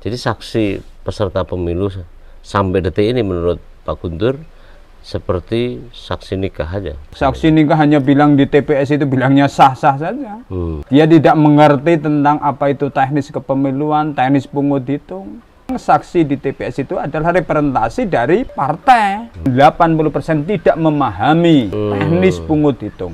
Jadi saksi peserta pemilu sampai detik ini menurut Pak Guntur seperti saksi nikah aja. Saksi nikah hanya bilang di TPS itu bilangnya sah-sah saja. Hmm. Dia tidak mengerti tentang apa itu teknis kepemiluan, teknis pungut hitung. Saksi di TPS itu adalah representasi dari partai. 80% tidak memahami hmm. teknis pungut hitung.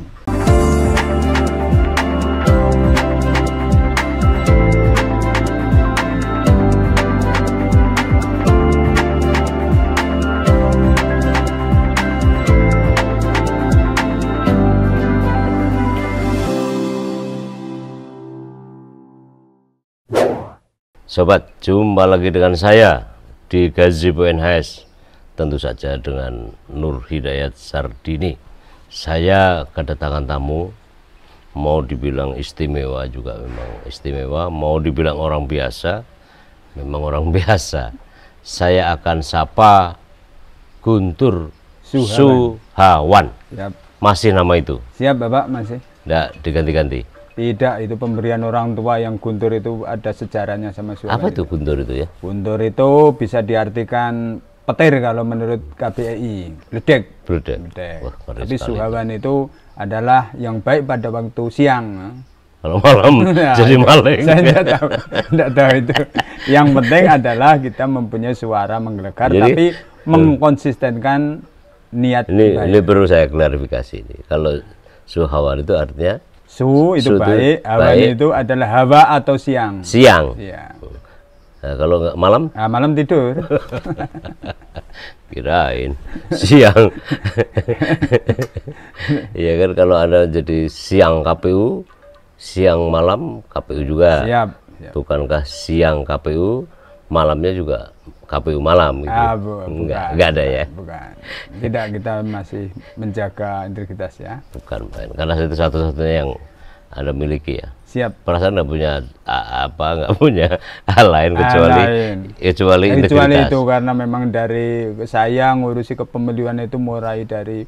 Sobat, jumpa lagi dengan saya di Gazebo NHS. Tentu saja dengan Nur Hidayat Sardini. Saya kedatangan tamu, mau dibilang istimewa juga memang istimewa, mau dibilang orang biasa, memang orang biasa. Saya akan sapa Guntur Suhawan. Suhawan. Masih nama itu? Siap Bapak, masih. Tidak, diganti-ganti. Tidak, itu pemberian orang tua yang guntur itu ada sejarahnya sama suami. Apa itu guntur itu ya? Guntur itu bisa diartikan petir kalau menurut KPI bledek. Bledek. bledek. Wah, Tapi suhawan itu adalah yang baik pada waktu siang. Kalau malam nah, jadi maling. Saya tidak tahu, tidak tahu itu. Yang penting adalah kita mempunyai suara menggelegar, tapi eh, mengkonsistenkan niat. Ini, ini perlu saya klarifikasi ini. Kalau suhawan itu artinya Suhu itu Suhu baik, hawa itu adalah hawa atau siang. Siang. Siang. Nah, kalau nggak malam? Nah, malam tidur. Kirain siang. Iya kan kalau ada jadi siang KPU, siang malam KPU juga. siap. Bukankah siang KPU, malamnya juga KPU malam gitu. Ah, bu, enggak, bukan, enggak ada ya. Bukan. Tidak kita masih menjaga integritas ya. Bukan, bukan. Karena itu satu-satunya yang Anda miliki ya. Siap. Perasaan Anda punya apa? Enggak punya hal lain kecuali lain. Ya, kecuali Kecuali itu karena memang dari saya ngurusi kepemiluan itu mulai dari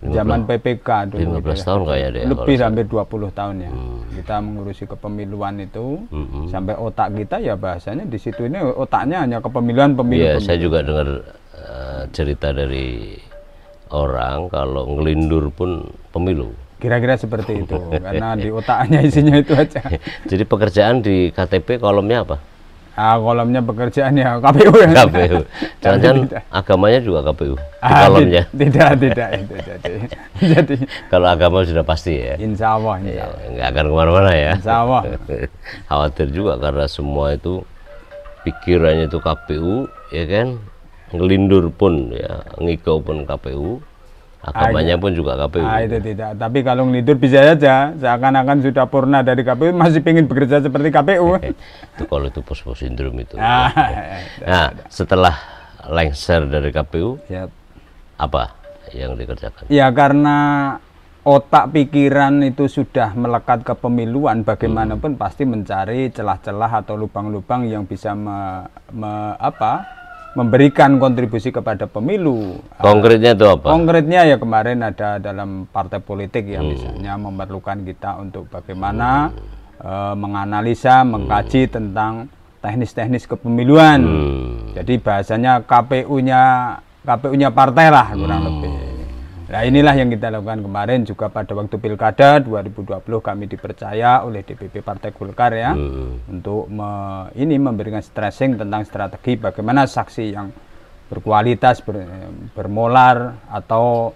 zaman PPK dulu 15 gitu ya. tahun kayak deh lebih sampai 20 tahun ya hmm. kita mengurusi kepemiluan itu hmm. sampai otak kita ya bahasanya di situ ini otaknya hanya kepemiluan pemilu ya pemilu. saya juga dengar uh, cerita dari orang kalau ngelindur pun pemilu kira-kira seperti itu karena di otaknya isinya itu aja jadi pekerjaan di KTP kolomnya apa Ah, kolomnya pekerjaan ya KPU ya. KPU. Jangan-jangan agamanya juga KPU ah, di kolomnya. Tidak, tidak itu jadi. jadi kalau agama sudah pasti ya. Insya Allah, insya iya, Allah. Ya, nggak akan kemana-mana ya. Insya Allah. Khawatir juga karena semua itu pikirannya itu KPU ya kan ngelindur pun ya ngikau pun KPU Agamanya pun juga KPU. Ah, itu tidak. Tapi kalau ngelidur bisa saja, seakan-akan sudah purna dari KPU, masih ingin bekerja seperti KPU. itu kalau itu pos-pos sindrom itu. Ah, ya, ya. Ya, nah, setelah lengser dari KPU, Siap. apa yang dikerjakan? Ya, karena otak pikiran itu sudah melekat ke pemiluan, bagaimanapun hmm. pasti mencari celah-celah atau lubang-lubang yang bisa me, me, apa memberikan kontribusi kepada pemilu. Konkretnya itu apa? Konkretnya ya kemarin ada dalam partai politik yang hmm. misalnya memerlukan kita untuk bagaimana hmm. e, menganalisa, hmm. mengkaji hmm. tentang teknis-teknis kepemiluan. Hmm. Jadi bahasanya KPU-nya KPU-nya partai lah kurang hmm. lebih. Nah inilah yang kita lakukan kemarin juga pada waktu pilkada 2020 kami dipercaya oleh DPP Partai Golkar ya hmm. untuk me, ini memberikan stressing tentang strategi bagaimana saksi yang berkualitas ber, bermolar atau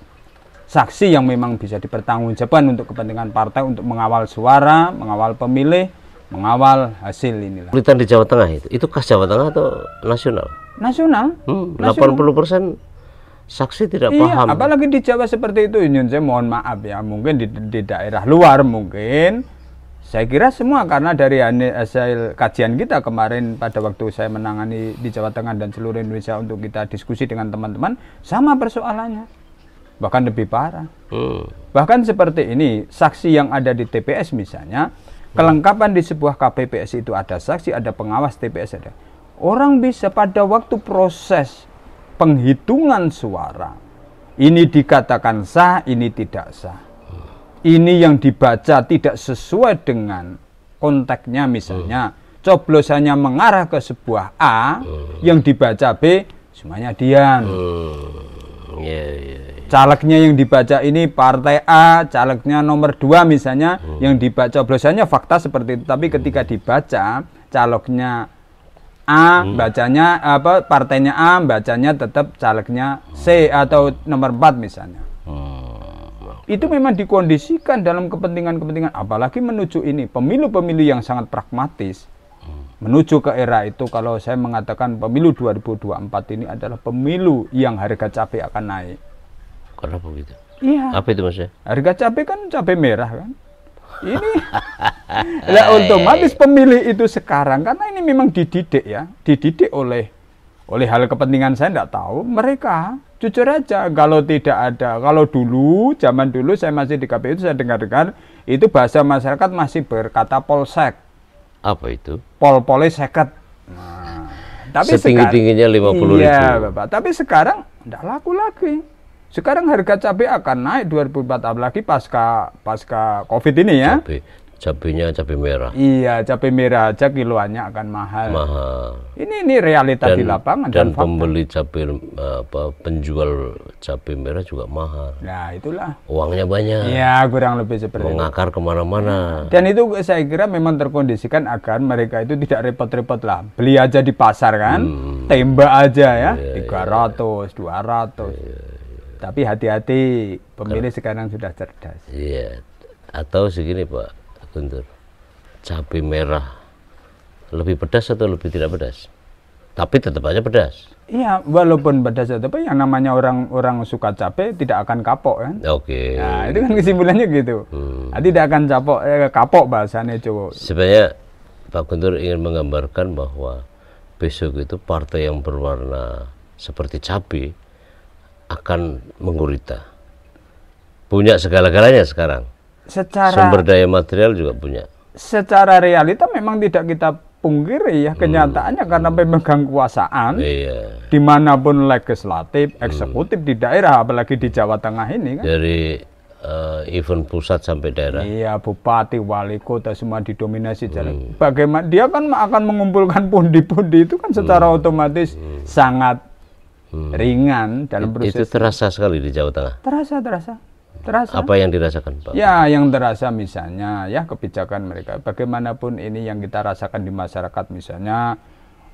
saksi yang memang bisa dipertanggungjawabkan untuk kepentingan partai untuk mengawal suara, mengawal pemilih, mengawal hasil inilah. Pemerintahan di Jawa Tengah itu itu khas Jawa Tengah atau nasional? Nasional. Hmm, nasional. 80 persen saksi tidak iya, paham. Apalagi di Jawa seperti itu, Yunyun, Saya mohon maaf ya, mungkin di, di daerah luar mungkin. Saya kira semua karena dari hasil kajian kita kemarin pada waktu saya menangani di Jawa Tengah dan seluruh Indonesia untuk kita diskusi dengan teman-teman, sama persoalannya. Bahkan lebih parah. Hmm. Bahkan seperti ini, saksi yang ada di TPS misalnya, hmm. kelengkapan di sebuah KPPS itu ada saksi, ada pengawas TPS ada. Orang bisa pada waktu proses penghitungan suara ini dikatakan sah, ini tidak sah. Ini yang dibaca tidak sesuai dengan konteksnya misalnya coblosannya mengarah ke sebuah A, yang dibaca B semuanya diam. Iya, iya, iya. Calegnya yang dibaca ini partai A, calegnya nomor 2 misalnya, yang dibaca coblosannya fakta seperti itu, tapi ketika dibaca calegnya A hmm. bacanya apa partainya A bacanya tetap calegnya C hmm. atau nomor 4 misalnya hmm. itu memang dikondisikan dalam kepentingan-kepentingan apalagi menuju ini pemilu-pemilu yang sangat pragmatis hmm. menuju ke era itu kalau saya mengatakan pemilu 2024 ini adalah pemilu yang harga cabai akan naik kenapa begitu? iya apa itu maksudnya? harga cabai kan cabai merah kan ini lah iya, iya, otomatis iya. pemilih itu sekarang karena ini memang dididik ya, dididik oleh oleh hal kepentingan saya tidak tahu mereka jujur aja kalau tidak ada kalau dulu zaman dulu saya masih di KPU saya dengar-dengar itu bahasa masyarakat masih berkata polsek apa itu pol polis seket nah, tapi setinggi tingginya lima puluh iya, Bapak. Tapi sekarang tidak laku lagi. Sekarang harga cabai akan naik 2004 apalagi pasca pasca Covid ini ya. Cabai. Cabainya cabai merah. Iya, cabai merah aja kiloannya akan mahal. Mahal. Ini ini realita dan, di lapangan dan, dan pembeli cabai apa penjual cabai merah juga mahal. Nah, itulah. Uangnya banyak. Iya, kurang lebih seperti Mengakar kemana-mana. Dan itu saya kira memang terkondisikan agar mereka itu tidak repot-repot lah. Beli aja di pasar kan, hmm. tembak aja ya, iya, iya, iya. tiga ratus, dua ratus tapi hati-hati pemilih Ker sekarang sudah cerdas. Iya. Atau segini Pak Guntur, cabai merah lebih pedas atau lebih tidak pedas? Tapi tetap aja pedas. Iya, walaupun pedas tapi yang namanya orang-orang suka cabai tidak akan kapok kan. Oke. Nah, itu kan kesimpulannya gitu. Hmm. tidak akan capok, eh, kapok bahasanya cowok. Sebenarnya Pak Guntur ingin menggambarkan bahwa besok itu partai yang berwarna seperti cabai akan menggurita. Punya segala-galanya sekarang. Secara sumber daya material juga punya. Secara realita memang tidak kita pungkiri ya hmm. kenyataannya hmm. karena pemegang kekuasaan iya. dimanapun legislatif, eksekutif hmm. di daerah apalagi di Jawa Tengah ini kan. Dari uh, event pusat sampai daerah. Iya, bupati, wali kota semua didominasi jalan. Hmm. Bagaimana dia kan akan mengumpulkan pundi-pundi itu kan secara hmm. otomatis hmm. sangat hmm. ringan dalam proses itu terasa sekali di Jawa Tengah terasa terasa terasa apa yang dirasakan Pak ya yang terasa misalnya ya kebijakan mereka bagaimanapun ini yang kita rasakan di masyarakat misalnya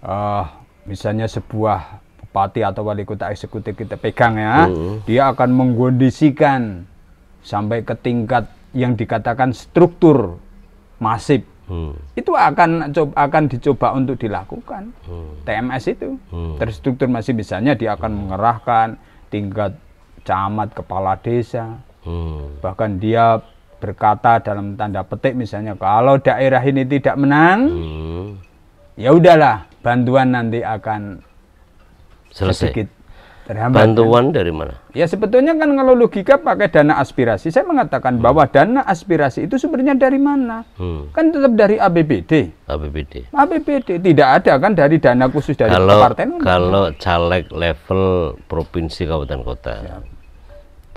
uh, misalnya sebuah bupati atau wali kota eksekutif kita pegang ya hmm. dia akan mengkondisikan sampai ke tingkat yang dikatakan struktur masif hmm. itu akan coba akan dicoba untuk dilakukan hmm. TMS itu hmm. terstruktur masih misalnya dia akan hmm. mengerahkan tingkat camat kepala desa hmm. bahkan dia berkata dalam tanda petik misalnya kalau daerah ini tidak menang hmm. ya udahlah bantuan nanti akan Selesai. sedikit Terhambat, Bantuan kan? dari mana? Ya sebetulnya kan kalau logika pakai dana aspirasi, saya mengatakan hmm. bahwa dana aspirasi itu sebenarnya dari mana? Hmm. Kan tetap dari APBD. APBD. APBD tidak ada kan dari dana khusus dari kalau, partai. Kalau kan? caleg level provinsi kabupaten kota. Siap.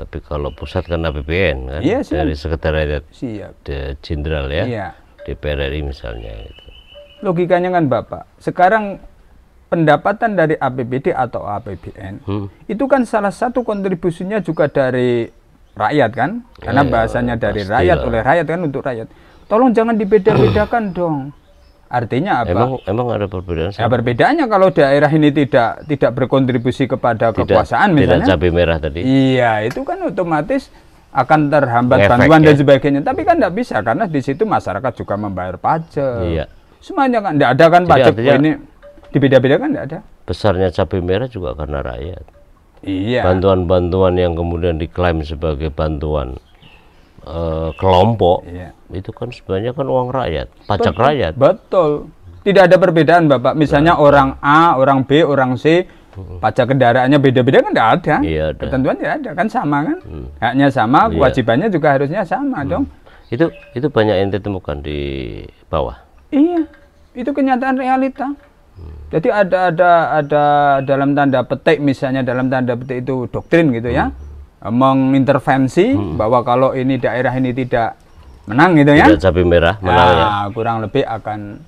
Tapi kalau pusat kan APBN kan ya, dari sekretariat jenderal ya, ya DPR RI misalnya. Gitu. Logikanya kan bapak. Sekarang pendapatan dari APBD atau APBN hmm. itu kan salah satu kontribusinya juga dari rakyat kan karena iya, bahasanya dari Pastilah. rakyat oleh rakyat kan untuk rakyat tolong jangan dibeda-bedakan dong artinya apa emang emang ada perbedaan ya perbedaannya kalau daerah ini tidak tidak berkontribusi kepada tidak, kekuasaan misalnya tidak cabai merah tadi iya itu kan otomatis akan terhambat Efek, bantuan ya? dan sebagainya tapi kan tidak bisa karena di situ masyarakat juga membayar pajak iya. semuanya kan tidak ada kan pajak ini dibeda-bedakan Tidak ada besarnya cabai merah juga karena rakyat iya bantuan-bantuan yang kemudian diklaim sebagai bantuan e, kelompok iya. itu kan sebenarnya kan uang rakyat pajak betul, rakyat betul tidak ada perbedaan bapak misalnya nah. orang A orang B orang C hmm. pajak kendaraannya beda-beda kan tidak ada. Iya, ada. Ketentuan tidak ada kan sama kan? Hmm. Haknya sama, iya. kewajibannya iya. juga harusnya sama hmm. dong. Itu itu banyak yang ditemukan di bawah. Iya, itu kenyataan realita. Jadi ada ada ada dalam tanda petik misalnya dalam tanda petik itu doktrin gitu ya hmm. mengintervensi hmm. bahwa kalau ini daerah ini tidak menang gitu ya. cabai merah menang nah, ya. Ah, kurang lebih akan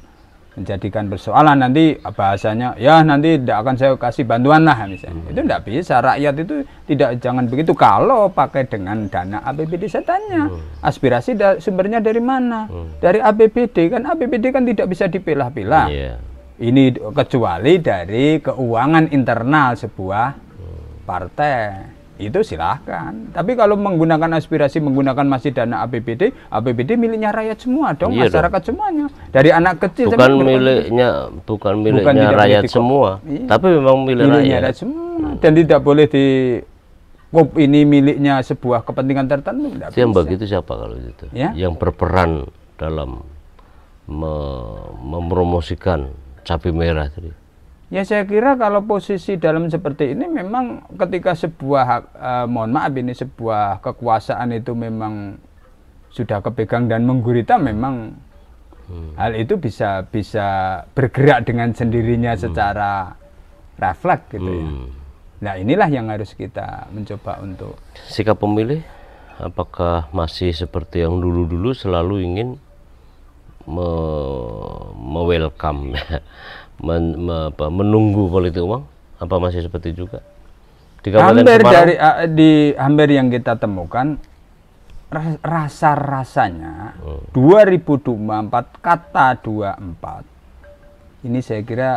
menjadikan persoalan nanti bahasanya ya nanti tidak akan saya kasih bantuan lah misalnya hmm. itu tidak bisa rakyat itu tidak jangan begitu kalau pakai dengan dana APBD saya tanya hmm. aspirasi da sumbernya dari mana hmm. dari APBD kan APBD kan tidak bisa dipilah-pilah yeah. Ini kecuali dari keuangan internal sebuah partai itu silahkan. Tapi kalau menggunakan aspirasi, menggunakan masih dana APBD, APBD miliknya rakyat semua dong, iya masyarakat dong. semuanya. Dari anak kecil bukan miliknya, bukan miliknya bukan rakyat semua, iya. tapi memang milik miliknya rakyat. rakyat semua. Dan tidak boleh di kop ini miliknya sebuah kepentingan tertentu. Yang begitu siapa kalau itu? Ya? Yang berperan dalam me mempromosikan cabai merah tadi? Ya saya kira kalau posisi dalam seperti ini memang ketika sebuah eh, mohon maaf ini sebuah kekuasaan itu memang sudah kepegang dan menggurita memang hmm. hal itu bisa bisa bergerak dengan sendirinya hmm. secara refleks gitu ya. hmm. ya. Nah inilah yang harus kita mencoba untuk sikap pemilih apakah masih seperti yang dulu-dulu selalu ingin me, me welcome men, me, apa, menunggu politik uang apa masih seperti juga di hampir dari uh, di hampir yang kita temukan rasa rasanya hmm. 2024 kata 24 ini saya kira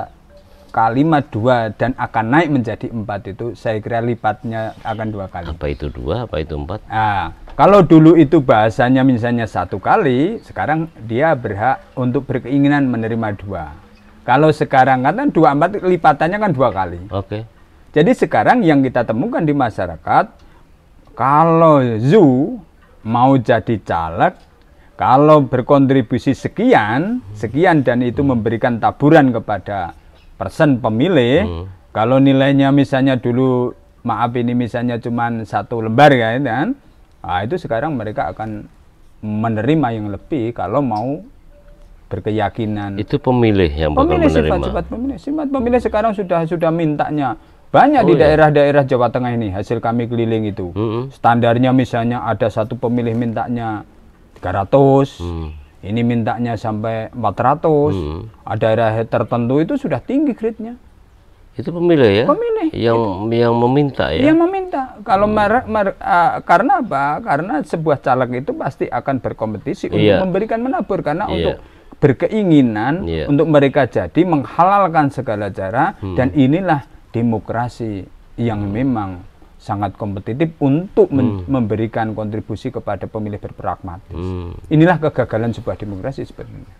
kalimat dua dan akan naik menjadi empat itu saya kira lipatnya akan dua kali apa itu dua apa itu empat ah kalau dulu itu bahasanya misalnya satu kali, sekarang dia berhak untuk berkeinginan menerima dua. Kalau sekarang kan, kan dua empat lipatannya kan dua kali. Oke. Jadi sekarang yang kita temukan di masyarakat, kalau ZU mau jadi caleg, kalau berkontribusi sekian, sekian dan itu hmm. memberikan taburan kepada persen pemilih, hmm. kalau nilainya misalnya dulu maaf ini misalnya cuma satu lembar ya, kan, kan? Nah, itu sekarang mereka akan menerima yang lebih kalau mau berkeyakinan. Itu pemilih yang bakal menerima. Sifat-sifat pemilih, sifat pemilih sekarang sudah sudah mintanya banyak oh, di iya. daerah-daerah iya. Jawa Tengah ini hasil kami keliling itu. Mm-hmm. Standarnya misalnya ada satu pemilih mintanya 300, mm. ini mintanya sampai 400. Mm. Ada daerah tertentu itu sudah tinggi grade-nya. Itu pemilih ya? Pemilih. Yang itu. yang meminta ya. Yang meminta. Kalau hmm. mar, mar, uh, karena apa? Karena sebuah caleg itu pasti akan berkompetisi yeah. untuk iya. memberikan menabur karena yeah. untuk berkeinginan yeah. untuk mereka jadi menghalalkan segala cara hmm. dan inilah demokrasi yang hmm. memang sangat kompetitif untuk hmm. memberikan kontribusi kepada pemilih berpragmatis. Hmm. Inilah kegagalan sebuah demokrasi sebenarnya.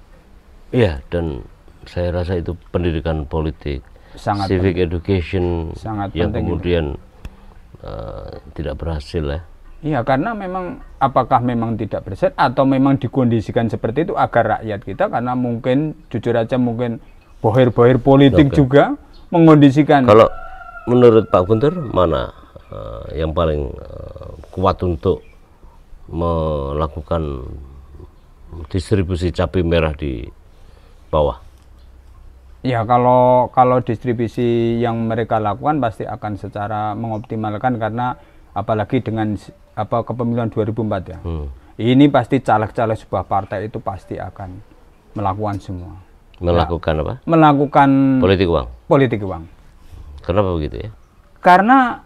Iya, dan saya rasa itu pendidikan politik sangat civic penting. education sangat yang penting kemudian uh, tidak berhasil ya. Iya, karena memang apakah memang tidak berhasil atau memang dikondisikan seperti itu agar rakyat kita karena mungkin jujur aja mungkin bohir-bohir politik Oke. juga mengondisikan. Kalau menurut Pak Guntur mana uh, yang paling uh, kuat untuk melakukan distribusi cabai merah di bawah? Ya kalau kalau distribusi yang mereka lakukan pasti akan secara mengoptimalkan karena apalagi dengan apa kepemiluan 2004 ya. Hmm. Ini pasti caleg-caleg sebuah partai itu pasti akan melakukan semua. Melakukan ya, apa? Melakukan politik uang. Politik uang. Kenapa begitu ya? Karena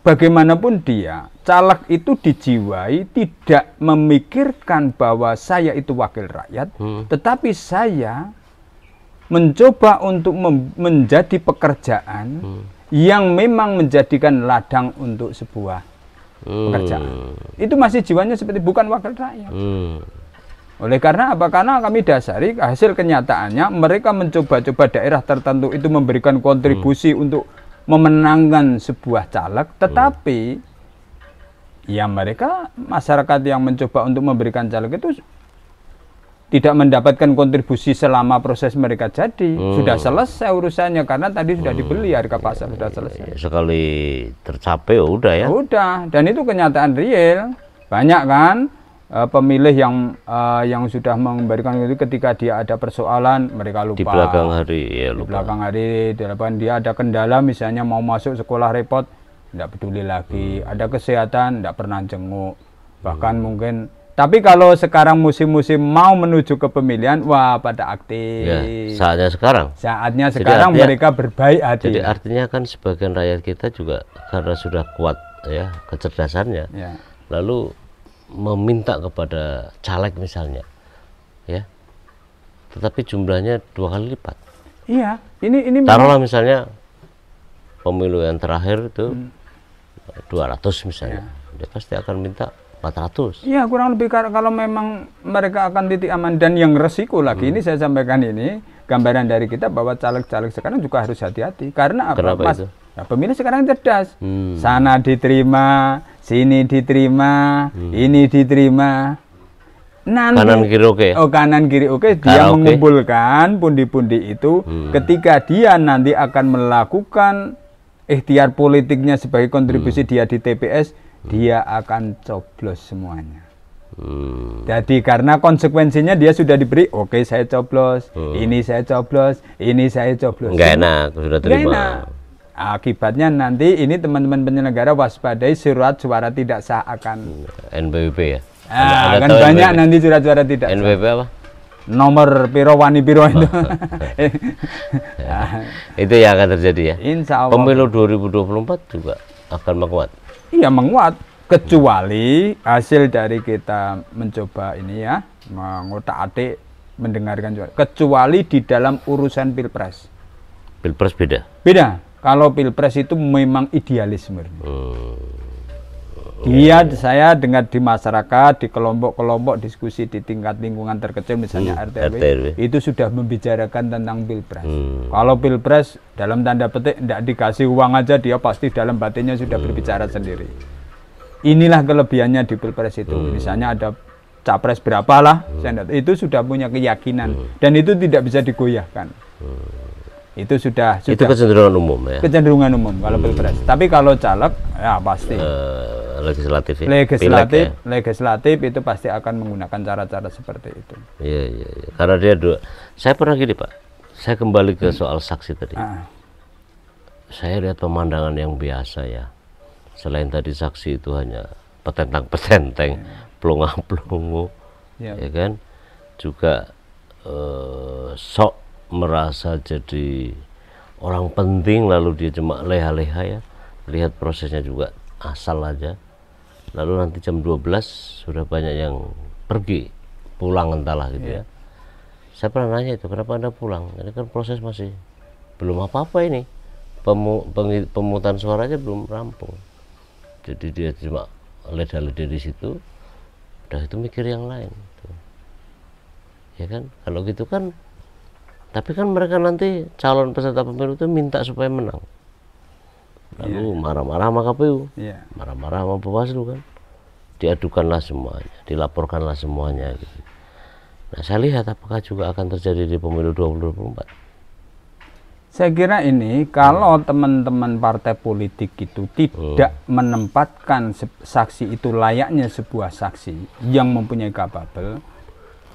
bagaimanapun dia, caleg itu dijiwai tidak memikirkan bahwa saya itu wakil rakyat, hmm. tetapi saya mencoba untuk menjadi pekerjaan hmm. yang memang menjadikan ladang untuk sebuah hmm. pekerjaan. Itu masih jiwanya seperti bukan wakil rakyat. Hmm. Oleh karena apa? Karena kami dasari hasil kenyataannya mereka mencoba-coba daerah tertentu itu memberikan kontribusi hmm. untuk memenangkan sebuah caleg, hmm. tetapi hmm. ya mereka masyarakat yang mencoba untuk memberikan caleg itu tidak mendapatkan kontribusi selama proses mereka jadi hmm. sudah selesai urusannya karena tadi sudah hmm. dibeli harga iya, pasar ya, sudah iya, selesai iya, sekali tercapai ya udah ya udah dan itu kenyataan real banyak kan uh, pemilih yang uh, yang sudah memberikan itu ketika dia ada persoalan mereka lupa di belakang hari ya lupa. di belakang hari depan dia ada kendala misalnya mau masuk sekolah repot tidak peduli lagi hmm. ada kesehatan tidak pernah jenguk bahkan hmm. mungkin tapi kalau sekarang musim-musim mau menuju ke pemilihan, wah pada aktif. Ya, saatnya sekarang. Saatnya sekarang artinya, mereka berbaik hati. Jadi artinya kan sebagian rakyat kita juga karena sudah kuat ya kecerdasannya, ya. lalu meminta kepada caleg misalnya, ya, tetapi jumlahnya dua kali lipat. Iya, ini ini. Taruhlah misalnya pemilu yang terakhir itu hmm. 200 misalnya, ya. dia pasti akan minta 400. Iya, kurang lebih kalau memang mereka akan titik aman dan yang resiko lagi hmm. ini saya sampaikan ini gambaran dari kita bahwa caleg-caleg sekarang juga harus hati-hati karena apa, Kenapa Mas? Itu? Ya, pemilih sekarang cerdas. Hmm. Sana diterima, sini diterima, hmm. ini diterima. Nanti, kanan kiri oke. Okay. Oh, kanan kiri oke. Okay. Dia okay. mengumpulkan pundi-pundi itu hmm. ketika dia nanti akan melakukan ikhtiar politiknya sebagai kontribusi hmm. dia di TPS dia akan coblos semuanya. Hmm. Jadi karena konsekuensinya dia sudah diberi, oke okay, saya coblos, hmm. ini saya coblos, ini saya coblos. Enggak enak, sudah terima. Enak. Akibatnya nanti ini teman-teman penyelenggara waspadai surat suara tidak sah akan NBWP ya. Ah, akan banyak NBP. nanti surat suara tidak NBP apa? nomor piro wani piro itu. ya, itu yang akan terjadi ya. Insya Allah. Pemilu 2024 juga akan menguat. Iya menguat kecuali hasil dari kita mencoba ini ya mengutak atik mendengarkan juga. kecuali di dalam urusan pilpres. Pilpres beda. Beda. Kalau pilpres itu memang idealisme. Hmm. Iya, oh. saya dengar di masyarakat, di kelompok-kelompok diskusi di tingkat lingkungan terkecil misalnya hmm, RTW, RTW itu sudah membicarakan tentang pilpres. Hmm. Kalau pilpres dalam tanda petik tidak dikasih uang aja dia pasti dalam batinnya sudah hmm. berbicara sendiri. Inilah kelebihannya di pilpres itu. Hmm. Misalnya ada capres berapa lah, hmm. itu sudah punya keyakinan hmm. dan itu tidak bisa digoyahkan. Hmm itu sudah, sudah itu kecenderungan umum ya kecenderungan umum kalau hmm. pilpres tapi kalau caleg ya pasti uh, legislatif ya? legislatif ya? legislatif itu pasti akan menggunakan cara-cara seperti itu iya iya ya. karena dia dua saya pernah gini pak saya kembali ke hmm. soal saksi tadi ah. saya lihat pemandangan yang biasa ya selain tadi saksi itu hanya petentang petenteng ya. pelunggu pelongo ya. ya kan juga uh, sok merasa jadi orang penting lalu dia cuma leha-leha ya lihat prosesnya juga asal aja lalu nanti jam 12 sudah banyak yang pergi pulang entahlah gitu yeah. ya saya pernah nanya itu kenapa anda pulang ini kan proses masih belum apa-apa ini Pemu, pemutan suaranya belum rampung jadi dia cuma leda-leda di situ udah itu mikir yang lain tuh. ya kan kalau gitu kan tapi kan mereka nanti calon peserta pemilu itu minta supaya menang lalu marah iya, iya. marah-marah sama KPU marah iya. marah-marah sama Bawaslu kan diadukanlah semuanya dilaporkanlah semuanya gitu nah saya lihat apakah juga akan terjadi di pemilu 2024 saya kira ini kalau teman-teman partai politik itu tidak hmm. menempatkan saksi itu layaknya sebuah saksi yang mempunyai kapabel,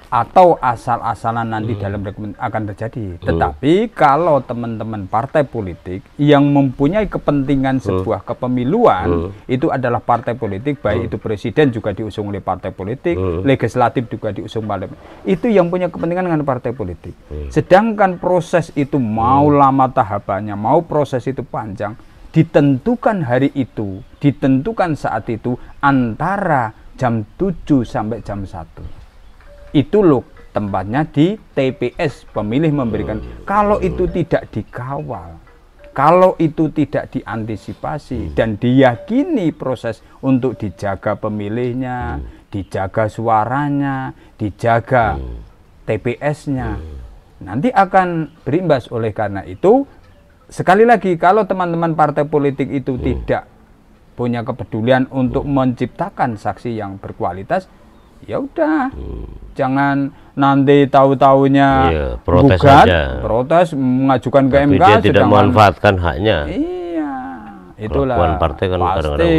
atau asal-asalan nanti hmm. dalam dokumen akan terjadi. Tetapi kalau teman-teman partai politik yang mempunyai kepentingan hmm. sebuah kepemiluan hmm. itu adalah partai politik baik hmm. itu presiden juga diusung oleh partai politik, hmm. legislatif juga diusung oleh Itu yang punya kepentingan dengan partai politik. Hmm. Sedangkan proses itu mau hmm. lama tahapannya, mau proses itu panjang, ditentukan hari itu, ditentukan saat itu antara jam 7 sampai jam 1 itu loh tempatnya di TPS pemilih memberikan. Oh, iya, kalau iya, itu iya. tidak dikawal, kalau itu tidak diantisipasi hmm. dan diyakini proses untuk dijaga pemilihnya, hmm. dijaga suaranya, dijaga hmm. TPS-nya, hmm. nanti akan berimbas. Oleh karena itu, sekali lagi kalau teman-teman partai politik itu hmm. tidak punya kepedulian untuk menciptakan saksi yang berkualitas, ya udah hmm. jangan nanti tahu-taunya iya, protes bugat, aja. protes mengajukan ke MK dia tidak memanfaatkan haknya iya itulah kan pasti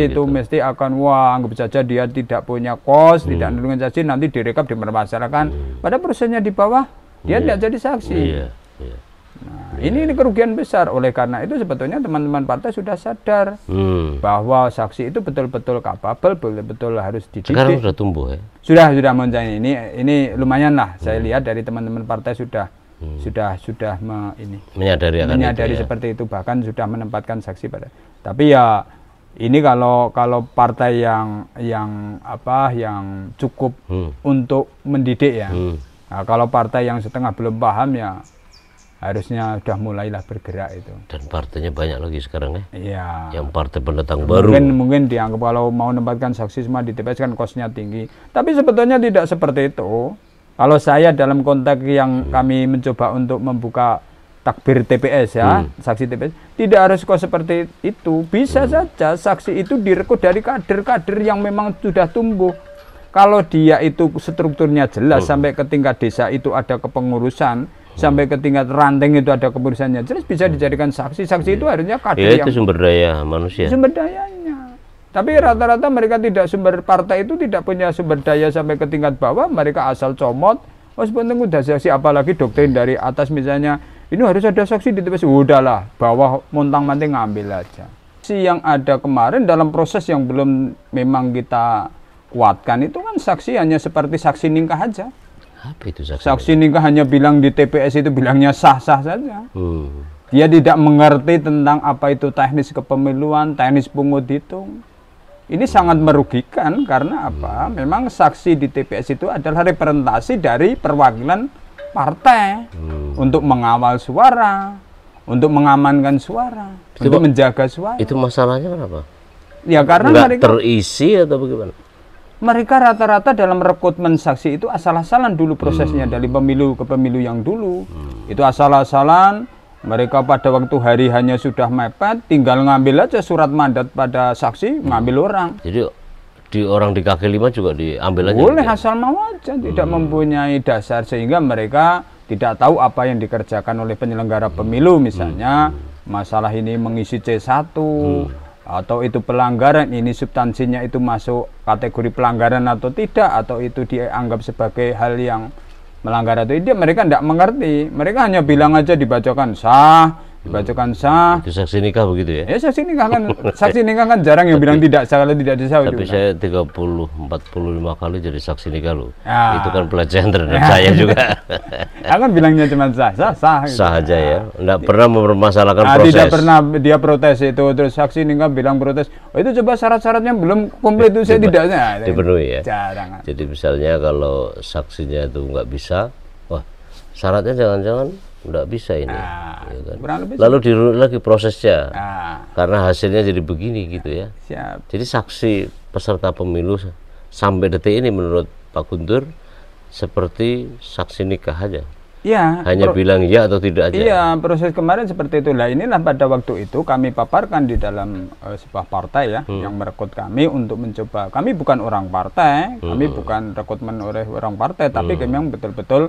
itu gitu. mesti akan wah anggap saja dia tidak punya kos hmm. tidak menurunkan saksi nanti direkap dipermasalahkan hmm. pada prosesnya di bawah dia yeah. tidak jadi saksi yeah. Yeah ini, ini kerugian besar. Oleh karena itu sebetulnya teman-teman partai sudah sadar hmm. bahwa saksi itu betul-betul kapabel, betul-betul harus dididik. Sekarang sudah tumbuh ya? Sudah, sudah mencari. Ini ini lumayan lah. Hmm. Saya lihat dari teman-teman partai sudah hmm. sudah sudah me, ini menyadari akan menyadari itu, ya? seperti itu bahkan sudah menempatkan saksi pada. Tapi ya ini kalau kalau partai yang yang apa yang cukup hmm. untuk mendidik ya. Hmm. Nah, kalau partai yang setengah belum paham ya harusnya sudah mulailah bergerak itu. Dan partainya banyak lagi sekarang ya? Iya. Yang partai pendatang mungkin, baru. Mungkin mungkin dianggap kalau mau menempatkan saksi semua di TPS kan kosnya tinggi. Tapi sebetulnya tidak seperti itu. Kalau saya dalam konteks yang hmm. kami mencoba untuk membuka takbir TPS ya, hmm. saksi TPS, tidak harus kok seperti itu. Bisa hmm. saja saksi itu direkod dari kader-kader yang memang sudah tumbuh kalau dia itu strukturnya jelas hmm. sampai ke tingkat desa itu ada kepengurusan sampai ke tingkat ranting itu ada keputusannya. jelas bisa hmm. dijadikan saksi. Saksi itu iya. harusnya ya, kader ya, itu yang sumber daya manusia. Sumber dayanya. Tapi rata-rata mereka tidak sumber partai itu tidak punya sumber daya sampai ke tingkat bawah. Mereka asal comot. Oh sebenarnya udah saksi apalagi doktrin dari atas misalnya ini harus ada saksi di TPS. Udahlah, bawah montang manting ngambil aja. Si yang ada kemarin dalam proses yang belum memang kita kuatkan itu kan saksi hanya seperti saksi ningkah aja. Apa itu saksi? Saksi nikah hanya bilang di TPS itu bilangnya sah-sah saja. Hmm. Dia tidak mengerti tentang apa itu teknis kepemiluan, teknis pungut hitung. Ini sangat merugikan karena apa? Hmm. Memang saksi di TPS itu adalah representasi dari perwakilan partai hmm. untuk mengawal suara, untuk mengamankan suara, itu, untuk menjaga suara. Itu masalahnya kenapa? Ya karena Nggak mereka terisi atau bagaimana? mereka rata-rata dalam rekrutmen saksi itu asal-asalan dulu prosesnya hmm. dari pemilu ke pemilu yang dulu hmm. itu asal-asalan mereka pada waktu hari hanya sudah mepet tinggal ngambil aja surat mandat pada saksi hmm. ngambil orang jadi di orang di kaki lima juga diambil aja boleh gitu ya? asal mau aja tidak hmm. mempunyai dasar sehingga mereka tidak tahu apa yang dikerjakan oleh penyelenggara pemilu misalnya hmm. masalah ini mengisi C1 hmm atau itu pelanggaran ini substansinya itu masuk kategori pelanggaran atau tidak atau itu dianggap sebagai hal yang melanggar atau tidak mereka tidak mengerti mereka hanya bilang aja dibacakan sah dibacakan sah. Itu saksi nikah begitu ya? Ya saksi nikah kan saksi nikah kan jarang yang bilang tidak kalau tidak disah. Tapi saya 30 45 kali jadi saksi nikah loh. Ya. Itu kan pelajaran terhadap saya juga. Aku kan bilangnya cuma sah, sah, sah. Gitu. Sah aja ya. Enggak pernah mempermasalahkan nah, proses. Tidak pernah dia protes itu terus saksi nikah bilang protes. Oh, itu coba syarat-syaratnya belum komplit itu saya tidak dipenuhi ya. Jarang. Jadi misalnya kalau saksinya itu nggak bisa, wah syaratnya jangan-jangan nggak bisa ini. Nah, ya kan? Lalu dirunut lagi prosesnya, nah. karena hasilnya jadi begini gitu ya. Siap. Jadi saksi peserta pemilu sampai detik ini menurut Pak Guntur seperti saksi nikah aja. Ya, hanya bilang ya atau tidak aja. Iya, proses kemarin seperti itulah. Inilah pada waktu itu kami paparkan di dalam uh, sebuah partai ya hmm. yang merekrut kami untuk mencoba. Kami bukan orang partai, kami hmm. bukan rekrutmen oleh orang partai, tapi hmm. kami yang betul-betul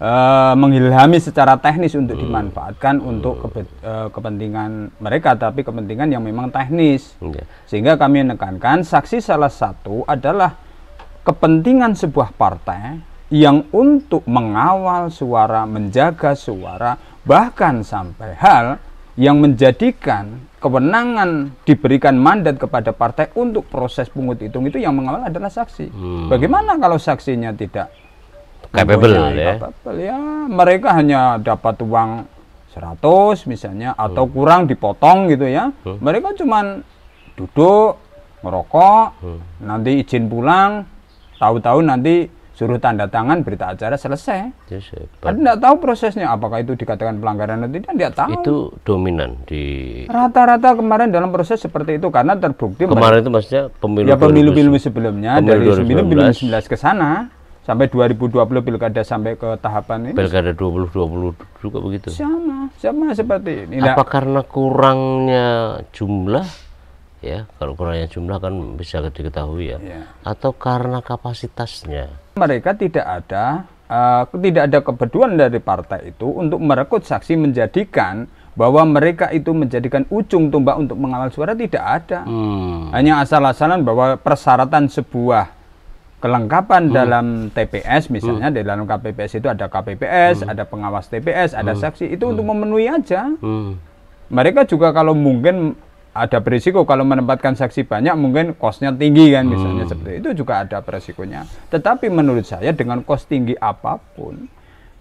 e, mengilhami secara teknis untuk hmm. dimanfaatkan hmm. untuk ke, e, eh, kepentingan mereka, tapi kepentingan yang memang teknis. Okay. Iya. Sehingga kami menekankan saksi salah satu adalah kepentingan sebuah partai yang untuk mengawal suara, menjaga suara, bahkan sampai hal yang menjadikan kewenangan diberikan mandat kepada partai untuk proses pungut hitung itu yang mengawal adalah saksi. Hmm. Bagaimana kalau saksinya tidak capable ya. Capable ya. Mereka hanya dapat uang 100 misalnya atau hmm. kurang dipotong gitu ya. Hmm. Mereka cuman duduk merokok, hmm. nanti izin pulang, tahu-tahu nanti suruh tanda tangan berita acara selesai. Yes, ya, kan tidak tahu prosesnya apakah itu dikatakan pelanggaran atau tidak, tidak tahu. Itu dominan di rata-rata kemarin dalam proses seperti itu karena terbukti kemarin mereka, itu maksudnya pemilu ya pemilu-pemilu sebelumnya pemilu dari 2019 ke sana sampai 2020 pilkada sampai ke tahapan ini pilkada 2020 juga begitu sama sama seperti ini nah, apa nah, karena kurangnya jumlah ya kalau kurangnya jumlah kan bisa diketahui ya, ya. atau karena kapasitasnya mereka tidak ada uh, tidak ada kebeduan dari partai itu untuk merekrut saksi menjadikan bahwa mereka itu menjadikan ujung tombak untuk mengawal suara tidak ada hmm. hanya asal-asalan bahwa persyaratan sebuah kelengkapan hmm. dalam TPS misalnya hmm. di dalam KPPS itu ada KPPS, hmm. ada pengawas TPS, hmm. ada saksi itu hmm. untuk memenuhi aja. Hmm. Mereka juga kalau mungkin ada berisiko kalau menempatkan saksi banyak mungkin kosnya tinggi kan misalnya hmm. seperti itu juga ada berisikonya. Tetapi menurut saya dengan kos tinggi apapun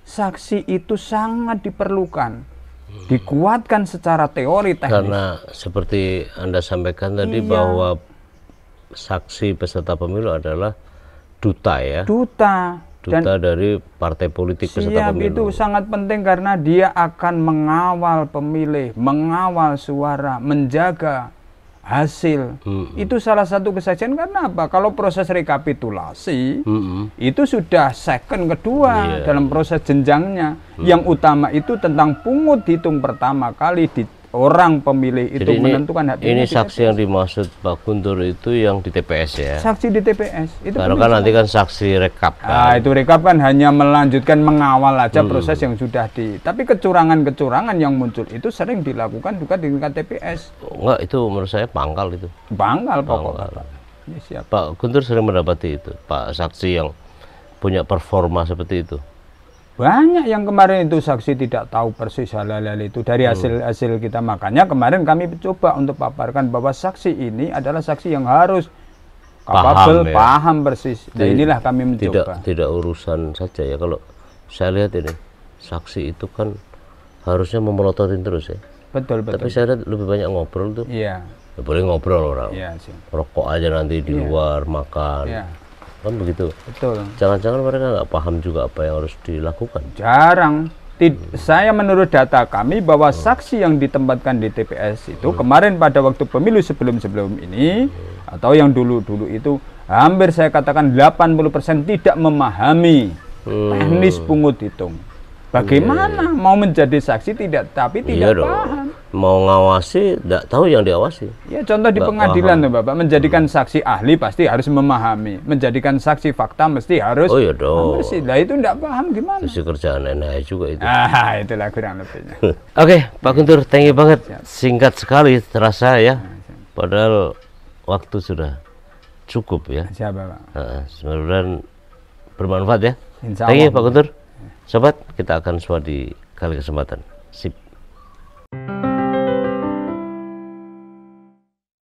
saksi itu sangat diperlukan hmm. dikuatkan secara teori teknis. Karena seperti Anda sampaikan tadi iya. bahwa saksi peserta pemilu adalah duta ya duta duta Dan dari partai politik peserta siap pemilu itu sangat penting karena dia akan mengawal pemilih mengawal suara menjaga hasil mm -hmm. itu salah satu kesajian karena apa kalau proses rekapitulasi mm -hmm. itu sudah second kedua yeah. dalam proses jenjangnya mm -hmm. yang utama itu tentang pungut hitung pertama kali di orang pemilih itu menentukan hati. Ini saksi yang dimaksud Pak Guntur itu yang di TPS ya. Saksi di TPS itu. Karena kan nanti kan saksi rekap. Kan? Nah, itu rekap kan hanya melanjutkan mengawal aja hmm. proses yang sudah di. Tapi kecurangan-kecurangan yang muncul itu sering dilakukan juga di tingkat TPS. Oh, enggak, itu menurut saya pangkal itu. Pangkal pokoknya. Pak. Ya, siap. Pak Guntur sering mendapati itu, Pak saksi yang punya performa seperti itu. Banyak yang kemarin itu saksi tidak tahu persis hal-hal itu dari hasil hasil kita makanya kemarin kami coba untuk paparkan bahwa saksi ini adalah saksi yang harus kapabel paham, ya. paham persis. Nah inilah kami mencoba. Tidak tidak urusan saja ya kalau saya lihat ini saksi itu kan harusnya memelototin terus ya. Betul betul. Tapi saya lihat lebih banyak ngobrol tuh. Iya. Ya, boleh ngobrol orang. Iya sih. Rokok aja nanti di iya. luar makan. Iya kan begitu betul jangan-jangan mereka nggak paham juga apa yang harus dilakukan jarang Tid hmm. saya menurut data kami bahwa hmm. saksi yang ditempatkan di TPS itu hmm. kemarin pada waktu pemilu sebelum-sebelum ini hmm. atau yang dulu-dulu itu hampir saya katakan 80% tidak memahami hmm. teknis pungut hitung Bagaimana iya, iya, iya. mau menjadi saksi tidak tapi tidak iya paham. Mau ngawasi tidak tahu yang diawasi. Ya contoh di pengadilan paham. tuh Bapak menjadikan hmm. saksi ahli pasti harus memahami, menjadikan saksi fakta mesti harus. Oh iya dong. Nah, itu tidak paham gimana? Itu kerjaan NHI juga itu. Ah itulah kurang lebihnya. Oke okay, Pak Guntur, thank you banget. Siap. Singkat sekali terasa ya. Ah, Padahal waktu sudah cukup ya. Pak? Heeh, Nah, bermanfaat ya. Insya Allah. Thank you Pak Guntur. Sobat, kita akan suar di kali kesempatan. Sip.